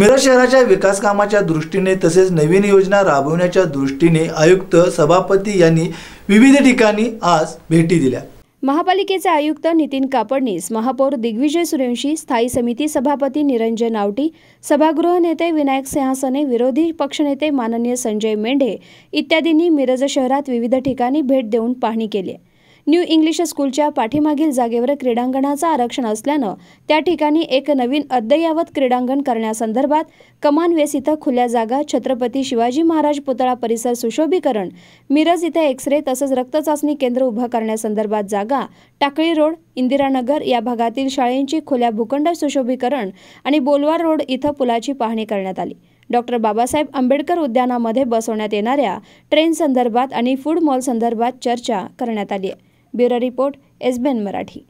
मिरज शहराच्या विकास कामाच्या दृष्टीने तसेच नवीन योजना राबवण्याच्या दृष्टीने आयुक्त सभापती यांनी विविध ठिकाणी आज भेटी दिल्या महापालिकेचे आयुक्त नितीन कापडनीस महापौर दिग्विजय सुरेंशी स्थायी समिती सभापती निरंजन आवटी सभागृह नेते विनायक सिंहासने विरोधी पक्षनेते माननीय संजय मेंढे इत्यादींनी मिरज शहरात विविध ठिकाणी भेट देऊन पाहणी केली आहे न्यू इंग्लिश स्कूलच्या पाठीमागील जागेवर क्रीडांगणाचं आरक्षण असल्यानं त्या ठिकाणी एक नवीन अद्ययावत क्रीडांगण करण्यासंदर्भात कमानवेस इथं खुल्या जागा छत्रपती शिवाजी महाराज पुतळा परिसर सुशोभीकरण मिरज इथं एक्सरे तसंच रक्तचाचणी केंद्र उभं करण्यासंदर्भात जागा टाकळी रोड इंदिरानगर या भागातील शाळेंची खुल्या भूखंड सुशोभीकरण आणि बोलवार रोड इथं पुलाची पाहणी करण्यात आली डॉक्टर बाबासाहेब आंबेडकर उद्यानामध्ये बसवण्यात येणाऱ्या ट्रेन संदर्भात आणि फूड मॉल संदर्भात चर्चा करण्यात आली आहे ब्युरो रिपोर्ट बेन मराठी